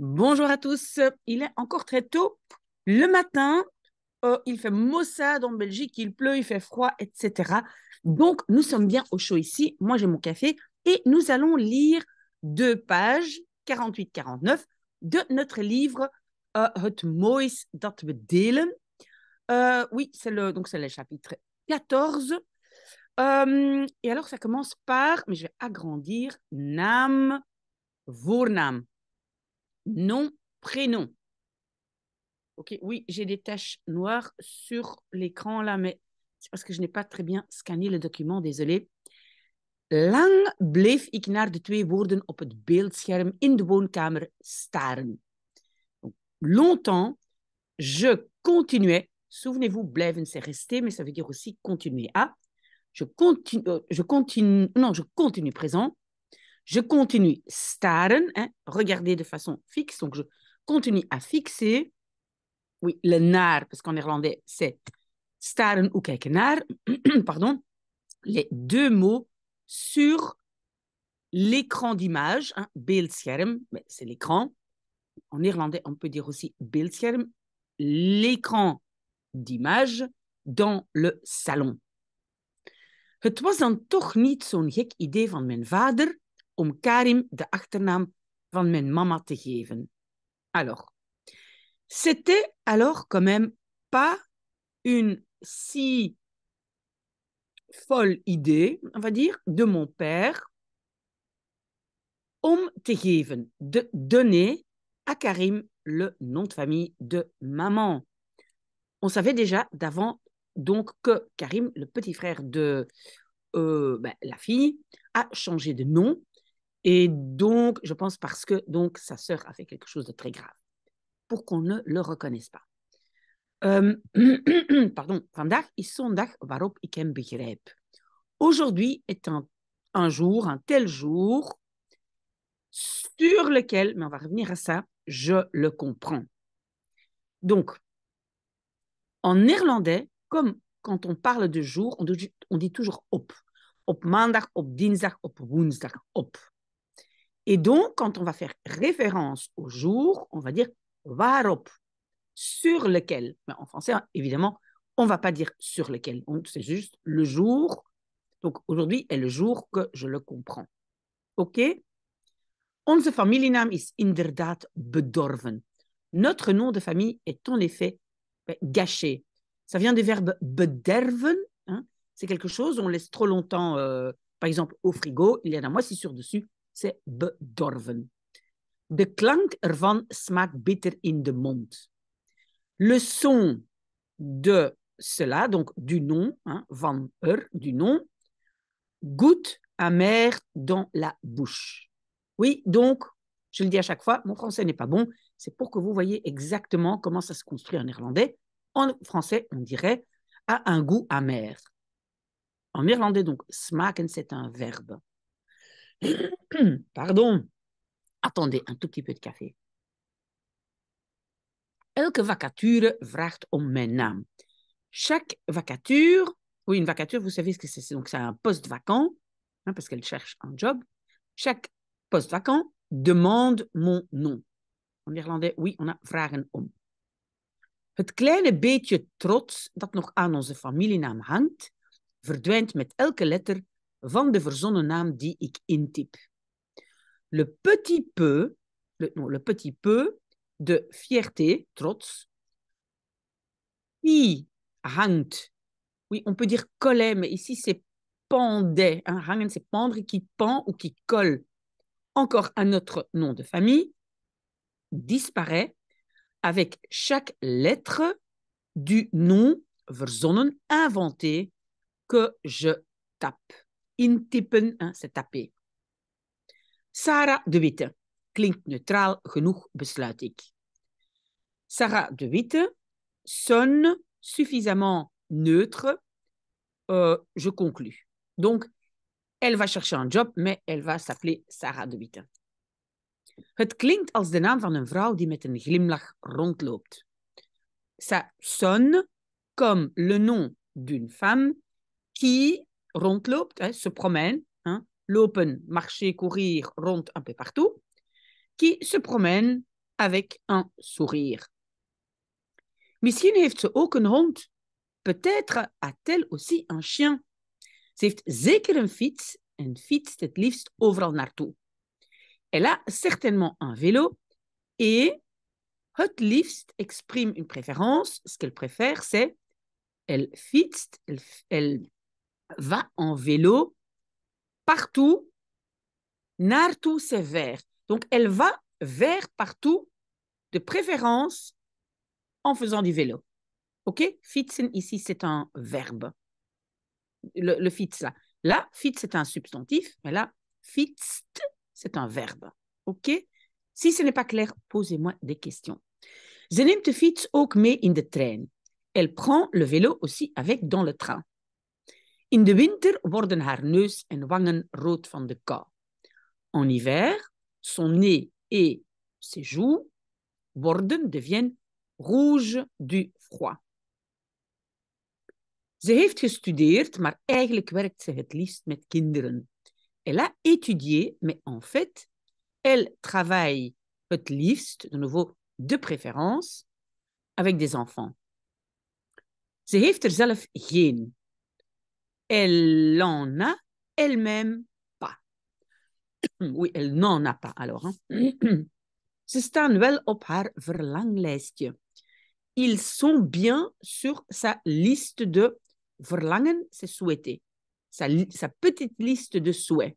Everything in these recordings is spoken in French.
Bonjour à tous. Il est encore très tôt le matin. Oh, il fait maussade en Belgique, il pleut, il fait froid, etc. Donc, nous sommes bien au chaud ici. Moi, j'ai mon café et nous allons lire deux pages, 48-49, de notre livre Het euh, Moois dat we delen. Euh, oui, c'est le, donc c'est le chapitre 14. Euh, et alors, ça commence par, mais je vais agrandir, Nam, Vornam nom, prénom. Ok, oui, j'ai des taches noires sur l'écran là, mais c'est parce que je n'ai pas très bien scanné le document, désolé. Lang blef ik naar de twee woorden op het beeldscherm in de woonkamer staren. longtemps, je continuais. Souvenez-vous, bleven c'est rester, mais ça veut dire aussi continuer à. Je continue, euh, je continue, non, je continue présent. Je continue staren, hein, regarder de façon fixe. Donc, je continue à fixer. Oui, le nar, parce qu'en irlandais, c'est staren ou kijken naar. Pardon. Les deux mots sur l'écran d'image, hein, beeldscherm », mais c'est l'écran. En irlandais, on peut dire aussi beeldscherm, l'écran d'image dans le salon. Het was dan toch niet zo'n gek idee van mijn vader om Karim de van te Alors, c'était alors quand même pas une si folle idée, on va dire, de mon père de donner à Karim le nom de famille de maman. On savait déjà d'avant donc que Karim, le petit frère de euh, ben, la fille, a changé de nom et donc, je pense parce que donc sa sœur a fait quelque chose de très grave pour qu'on ne le reconnaisse pas. pardon, Aujourd'hui est un, jour, un tel jour sur lequel, mais on va revenir à ça, je le comprends. Donc, en néerlandais, comme quand on parle de jour, on dit, on dit toujours op. Op maandag, op dinsdag, op woensdag, op. Et donc, quand on va faire référence au jour, on va dire varop, sur lequel. Mais en français, hein, évidemment, on ne va pas dire sur lequel. C'est juste le jour. Donc, aujourd'hui est le jour que je le comprends. OK Onze familienaam is inderdaad bedorven. Notre nom de famille est en effet ben, gâché. Ça vient du verbe bederven. Hein. C'est quelque chose, on laisse trop longtemps, euh, par exemple, au frigo. Il y en a sur dessus c'est « bedorven. De klank ervan smaakt bitter in de mond. Le son de cela, donc du nom, hein, van er, du nom, goûte amer dans la bouche. Oui, donc, je le dis à chaque fois, mon français n'est pas bon. C'est pour que vous voyez exactement comment ça se construit en irlandais. En français, on dirait a un goût amer. En irlandais, donc, smaken, c'est un verbe. Pardon. Attendez, een tout petit peu de café. Elke vacature vraagt om mijn naam. Chaque vacature, oui, une vacature, vous savez ce que c'est, donc c'est un poste vacant, hein, parce qu'elle cherche un job. Chaque poste vacant demande mon nom. En Irlandais, oui, on a vragen om. Het kleine beetje trots dat nog aan onze familienaam hangt, verdwijnt met elke letter de verzonnen ik Le petit peu, le, petit peu de fierté, trots, qui hangt. Oui, on peut dire coller, mais ici c'est pendait. Hein, hangen, c'est pendre, qui pend ou qui colle. Encore à notre nom de famille, disparaît avec chaque lettre du nom verzonnen, inventé, que je tape. intypen, hein, c'est taper. Sarah de Witte. Klinkt neutraal genoeg, besluit ik. Sarah de Witte sonne suffisamment neutre, euh, je conclus. Donc, elle va chercher un job, mais elle va s'appeler Sarah de Witte. Het klinkt als de naam van een vrouw die met een glimlach rondloopt. Ça sonne comme le nom d'une femme qui rondloopt, hein, se promène, hein, lopen, marcher, courir, rond un peu partout, qui se promène avec un sourire. Misschien heeft ze ook een hond. Peut-être a-t-elle aussi un chien. Ze heeft zeker een fiets en het liefst overal naartoe. Elle a certainement un vélo et het liefst exprime une préférence. Ce qu'elle préfère, c'est elle fietst, elle, elle va en vélo partout, nartu c'est vert. Donc elle va vers partout, de préférence en faisant du vélo. OK Fitzen, ici, c'est un verbe. Le, le là. Là, fitz, c'est un substantif, mais là, fitzt, c'est un verbe. OK Si ce n'est pas clair, posez-moi des questions. fits ook in de train. Elle prend le vélo aussi avec dans le train. In de winter worden haar neus en wangen rood van de kou. En hiver, son nez et ses joues worden, deviennent rouge du froid. Ze heeft gestudeerd, maar eigenlijk werkt ze het liefst met kinderen. Elle a étudié, mais en fait, elle travaille het liefst, de nouveau de préférence, avec des enfants. Ze heeft er zelf geen. Elle en a elle-même pas. oui, elle n'en a pas alors. Hein. c'est un nouvel wel op haar verlanglijstje. Ils sont bien sur sa liste de verlangen, c'est souhaiter. Sa, sa petite liste de souhaits.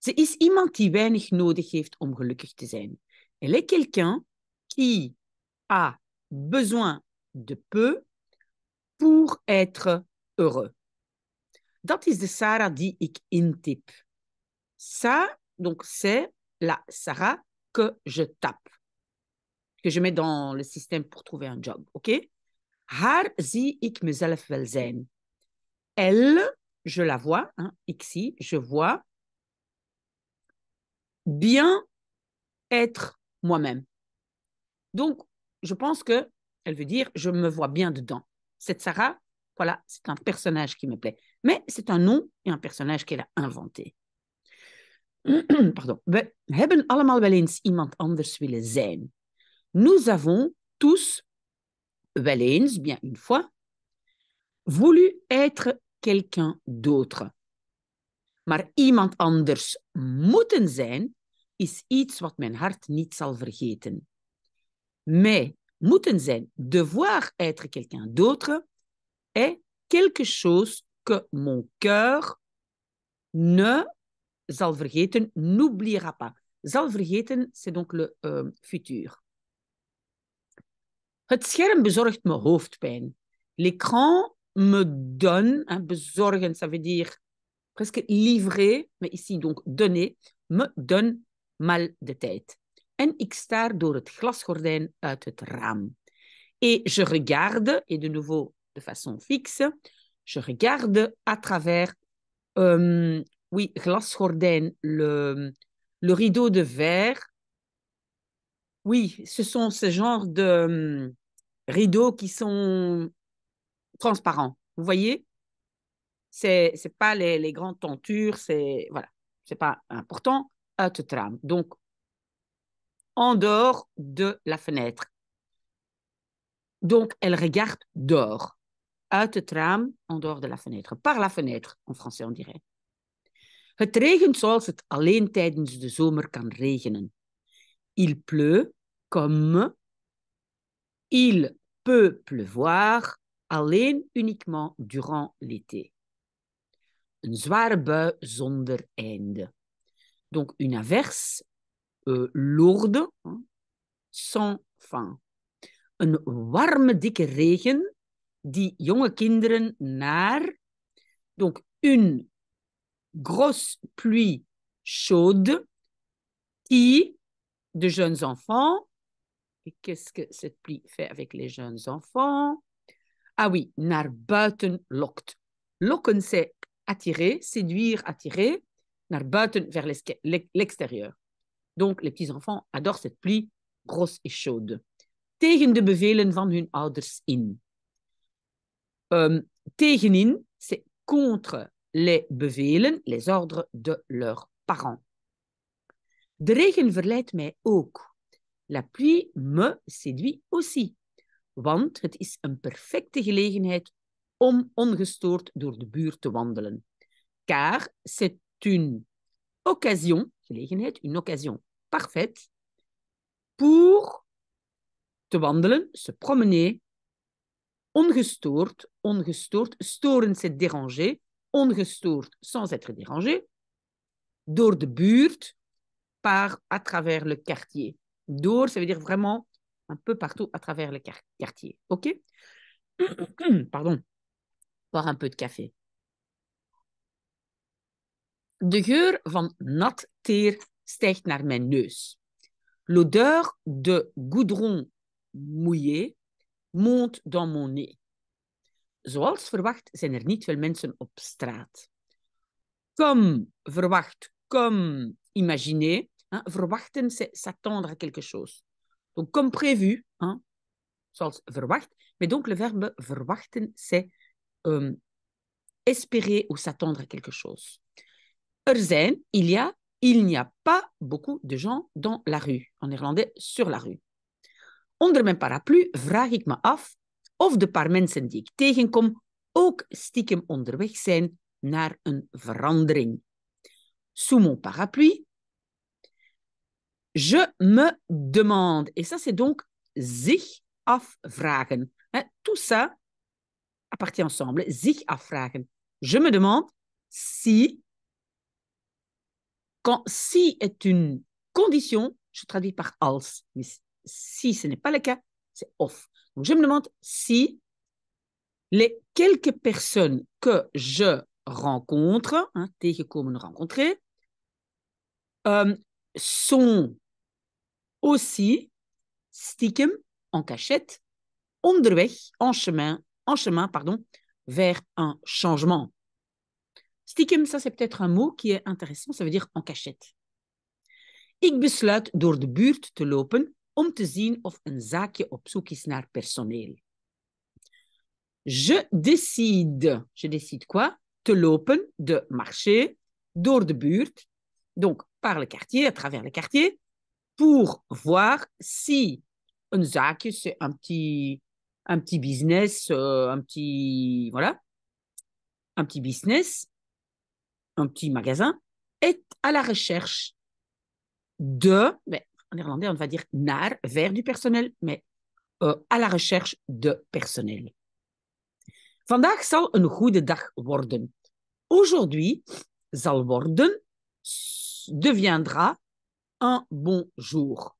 C'est. is iemand die weinig nodig heeft om gelukkig te zijn. Elle est quelqu'un qui a besoin de peu pour être heureux. Dat is de Sarah die ik Ça, donc, c'est la Sarah que je tape, que je mets dans le système pour trouver un job. OK? Haar ik mezelf wel Elle, je la vois, hein, ici, je vois bien être moi-même. Donc, je pense que elle veut dire je me vois bien dedans cette Sarah, voilà, c'est un personnage qui me plaît. Mais c'est un nom et un personnage qu'elle a inventé. Pardon. allemaal wel eens iemand anders willen zijn. Nous avons tous, wel bien une fois, voulu être quelqu'un d'autre. Maar iemand anders moeten zijn is iets wat mijn hart niet zal vergeten. Mais sein devoir être quelqu'un d'autre, est quelque chose que mon cœur ne zal vergeten, n'oubliera pas. Zal vergeten, c'est donc le euh, futur. Het scherm bezorgt me hoofdpijn. L'écran me donne, un hein, bezorgen, ça veut dire presque livrer, mais ici donc donner, me donne mal de tête. Et je regarde, et de nouveau de façon fixe, je regarde à travers, euh, oui, le, le rideau de verre. Oui, ce sont ce genre de euh, rideaux qui sont transparents. Vous voyez C'est c'est pas les, les grandes tentures, c'est voilà, c'est pas important. à Donc en dehors de la fenêtre. Donc, elle regarde dehors, uit het en dehors de la fenêtre, par la fenêtre, en français on dirait. Het regent zoals het alleen tijdens de zomer kan regenen. Il pleut comme il peut pleuvoir alleen uniquement durant l'été. Une zware bui zonder einde. Donc une averse euh, lourde, hein, sans fin. Une warme, dikke regen die jonge kinderen naar. Donc, une grosse pluie chaude qui, de jeunes enfants, et qu'est-ce que cette pluie fait avec les jeunes enfants Ah oui, naar buiten lokt. Lokken, c'est attirer, séduire, attirer. Naar buiten, vers l'extérieur. Donc, les petits-enfants adorent cette pluie grosse et chaude. Tegen de bevelen van hun ouders in. Um, tegenin, c'est contre les bevelen, les ordres de leurs parents. De regen verleidt mij ook. La pluie me séduit aussi. Want het is een perfecte gelegenheid om ongestoord door de buurt te wandelen. Car c'est une occasion, gelegenheid, une occasion parfaite pour te wandelen, se promener, ongestoord, ongestoord, storen c'est déranger, ongestoord sans être dérangé, door de buurt, par à travers le quartier. Door, ça veut dire vraiment un peu partout à travers le quartier. OK Pardon. Boire un peu de café. De geur van nat stijgt naar mijn neus. L'odeur de goudron mouillé monte dans mon nez. Zoals verwacht zijn er niet veel mensen op straat. Comme verwacht, comme imaginé, hein, verwachten c'est s'attendre à quelque chose. Donc comme prévu, hein, zoals verwacht, met donc le verbe verwachten c'est euh, espérer ou s'attendre à quelque chose. Er zijn, il y a il n'y a pas beaucoup de gens dans la rue, en irlandais, sur la rue. Onder mijn paraplu vraag ik me af of de paar mensen die ik tegenkom ook stiekem onderweg zijn naar een verandering. Sous mon parapluie, je me demande. Et ça, c'est donc zich afvragen. tout ça appartient ensemble. Zich afvragen. Je me demande si quand si est une condition, je traduis par else. mais si ce n'est pas le cas, c'est off. Donc je me demande si les quelques personnes que je rencontre, hein, tegenkomen rencontrer, euh, sont aussi stickem en cachette, onderweg, en chemin, en chemin pardon, vers un changement. Stiekem, ça c'est peut-être un mot qui est intéressant, ça veut dire en cachette. Ik besluit door de buurt te lopen om te zien of een zaakje op zoek is naar personeel. Je décide, je décide quoi Te lopen, de marcher, door de buurt, donc par le quartier, à travers le quartier, pour voir si un zaakje, c'est un petit, un petit business, euh, un petit, voilà, un petit business, un petit magasin, est à la recherche de, mais en irlandais on va dire naar », vers du personnel, mais euh, à la recherche de personnel. Vandaag zal een goede dag worden. Aujourd'hui zal worden deviendra un bon jour.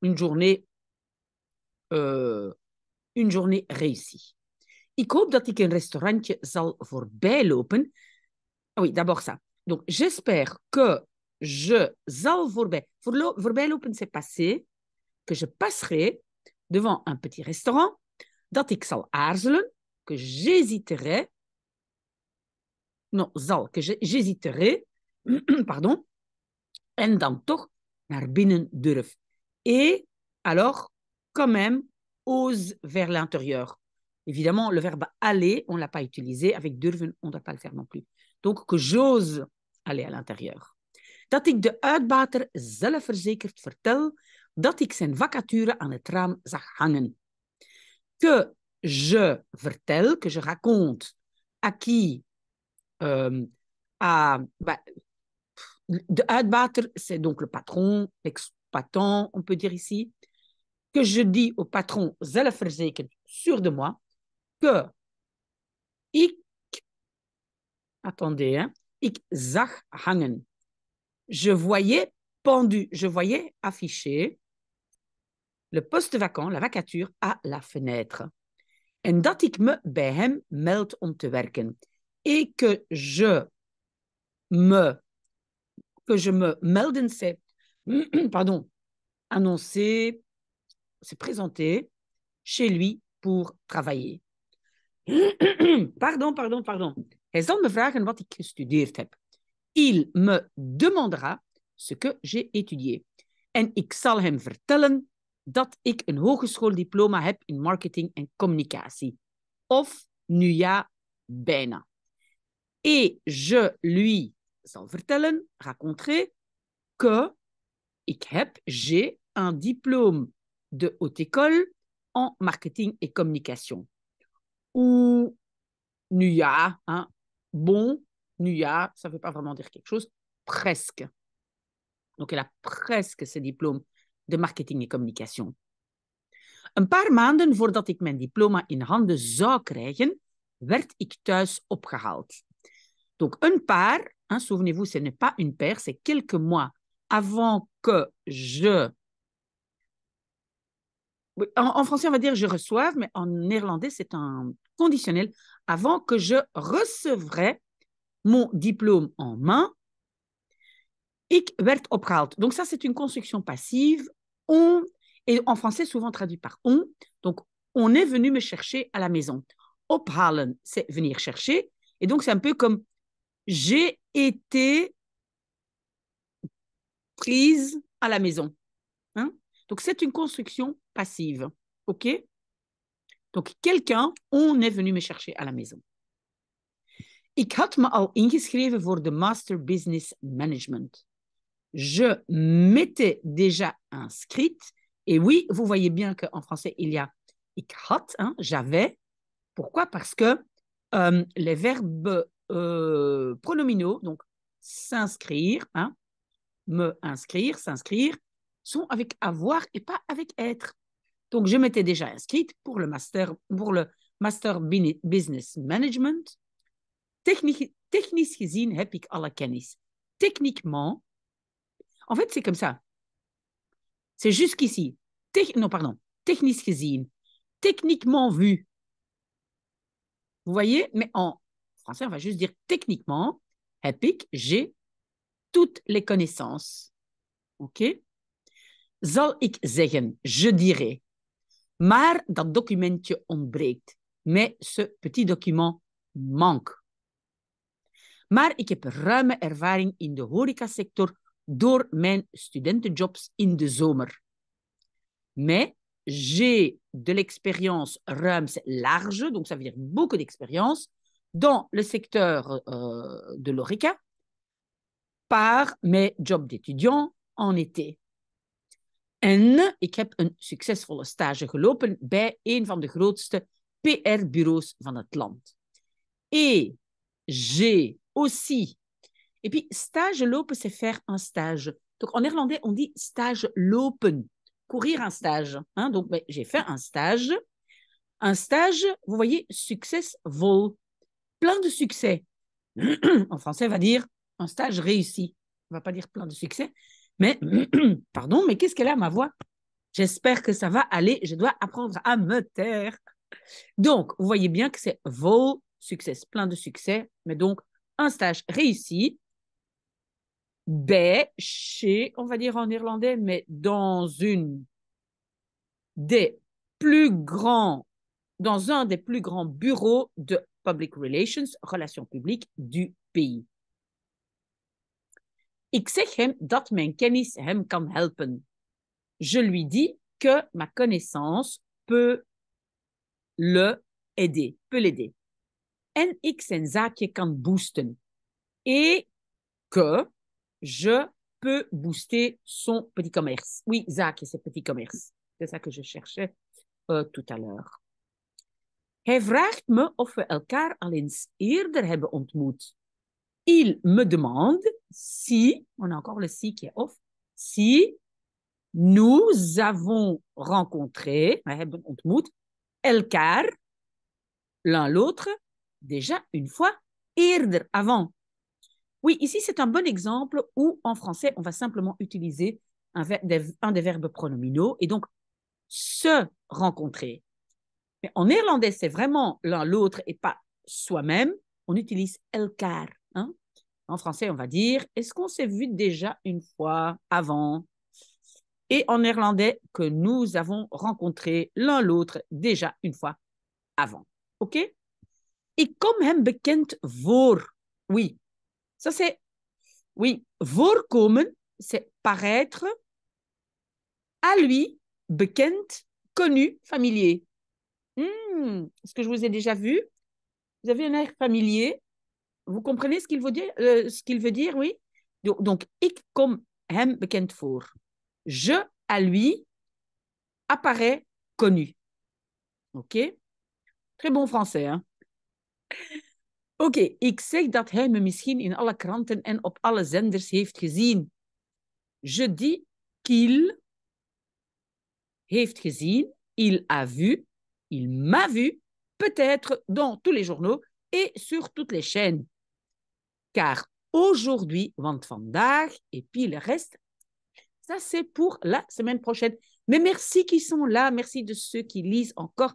Une journée, euh, une journée réussie. Ik hoop dat ik een restaurantje zal voorbijlopen oui, d'abord ça. Donc, j'espère que je, zal c'est passé, que je passerai devant un petit restaurant, dat ik zal que j'hésiterai, non, zal, que j'hésiterai, pardon, en dan toch naar binnen durf. Et alors, quand même, ose vers l'intérieur. Évidemment, le verbe aller, on ne l'a pas utilisé. Avec durven, on ne doit pas le faire non plus. Donc, que j'ose aller à l'intérieur. Dat ik de uitbater zelfverzekerd vertel dat ik zijn vacature aan het raam zag hangen. Que je vertel, que je raconte à qui euh, à, bah, de uitbater, c'est donc le patron, l'exploitant, on peut dire ici, que je dis au patron zelfverzekerd, sûr de moi, que ik, attendez, hein, ik zag hangen. Je voyais pendu, je voyais affiché le poste vacant, la vacature, à la fenêtre. En dat ik me bij hem meld om te werken. Et que je me, que je me melden, c'est, pardon, annoncer, c'est présenter chez lui pour travailler. pardon, pardon, pardon. Hij zal me vragen wat ik gestudeerd heb. Il me demandera ce que j'ai étudié. En ik zal hem vertellen dat ik een hogeschooldiploma heb in marketing en communicatie. Of nu ja, bijna. Et je lui zal vertellen, raconter, que ik heb, j'ai un diplôme de haute école en marketing et communication. ou nuya, hein, bon nuya, ça ne veut pas vraiment dire quelque chose, presque. Donc elle a presque ce diplôme de marketing et communication. Un paar maanden voordat ik mijn diploma in handen zou krijgen, werd ik thuis opgehaald. Donc un paar, hein, souvenez-vous, ce n'est pas une paire, c'est quelques mois avant que je en, français, on va dire je reçois, mais en néerlandais, c'est un conditionnel. Avant que je recevrai mon diplôme en main, ik werd opgehaald. Donc ça, c'est une construction passive. On, est en français, souvent traduit par on. Donc, on est venu me chercher à la maison. Ophalen, c'est venir chercher. Et donc, c'est un peu comme j'ai été prise à la maison. Hein. Donc, c'est une construction passive. OK? Donc, quelqu'un, on est venu me chercher à la maison. Ik had me al ingeschreven Master Business Management. Je m'étais déjà inscrite. Et oui, vous voyez bien qu'en français, il y a ik hein, j'avais. Pourquoi Parce que euh, les verbes euh, pronominaux, donc s'inscrire, hein, me inscrire, s'inscrire, sont avec avoir et pas avec être. Donc, je m'étais déjà inscrite pour le master, pour le master business management. technisch gezien heb ik alle kennis. Techniquement, en fait, c'est comme ça. C'est jusqu'ici. non, pardon. Technisch gezien. Techniquement vu. Vous voyez, mais en français, on va juste dire techniquement, heb ik, j'ai toutes les connaissances. OK? Zal ik zeggen, je dirais. Maar dat documentje ontbreekt. Mais ce petit document manque. Maar ik heb ruime ervaring in de horecasector door mijn studentenjobs in de zomer. Mais j'ai de l'expérience ruim, large, donc ça veut dire beaucoup d'expérience, dans le secteur euh, de l'horeca par mes jobs d'étudiant en été n, ik heb een succesvolle stage gelopen bij een van de PR-bureaus van het Et j'ai aussi. Et puis, stage lopen, c'est faire un stage. Donc, en néerlandais, on dit stage lopen, courir un stage. Hein. Donc, ben, j'ai fait un stage. Un stage, vous voyez, successful. Plein de succès. en français, on va dire un stage réussi. On ne va pas dire plein de succès, mais, pardon, mais qu'est-ce qu'elle a ma voix J'espère que ça va aller. Je dois apprendre à me taire. Donc, vous voyez bien que c'est vos succès, plein de succès. Mais donc, un stage réussi. bêché, ben, chez, on va dire en irlandais, mais dans une des plus grands, dans un des plus grands bureaux de public relations, relations publiques du pays. Ik zeg hem dat mijn kennis hem kan helpen. Je lui dis que ma connaissance peut le aider, peut l'aider. En ik zijn zaakje kan boosten. Et que je peux booster son petit commerce. Oui, zaakje, c'est petit commerce. C'est ça que je cherchais euh, tout à l'heure. Hij vraagt me of we elkaar al eens eerder hebben ontmoet. il me demande si, on a encore le si qui est off, si nous avons rencontré, car », l'un l'autre, déjà une fois, Irdr, avant. Oui, ici c'est un bon exemple où en français on va simplement utiliser un, des, un verbes pronominaux et donc se rencontrer. Mais en néerlandais c'est vraiment l'un l'autre et pas soi-même, on utilise car ». Hein. en français, on va dire est-ce qu'on s'est vu déjà une fois avant Et en néerlandais, que nous avons rencontré l'un l'autre déjà une fois avant. OK Et kom hem bekend voor. Oui. Ça, c'est. Oui. Voorkomen, c'est paraître à lui, bekend, connu, familier. Hmm, est-ce que je vous ai déjà vu Vous avez un air familier vous comprenez ce qu'il veut dire, euh, ce qu'il veut dire, oui Donc, ik kom hem bekend voor. Je à lui apparaît connu. Ok Très bon français, hein Ok, ik zeg dat hij me misschien in alle kranten en op alle zenders heeft gezien. Je dis qu'il heeft gezien, il a vu, il m'a vu, peut-être dans tous les journaux et sur toutes les chaînes car aujourd'hui, want vandaag, et puis le reste, ça c'est pour la semaine prochaine. Mais merci qui sont là, merci de ceux qui lisent encore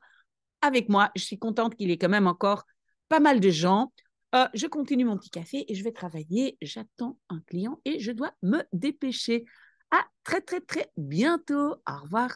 avec moi. Je suis contente qu'il y ait quand même encore pas mal de gens. Euh, je continue mon petit café et je vais travailler. J'attends un client et je dois me dépêcher. À très très très bientôt. Au revoir.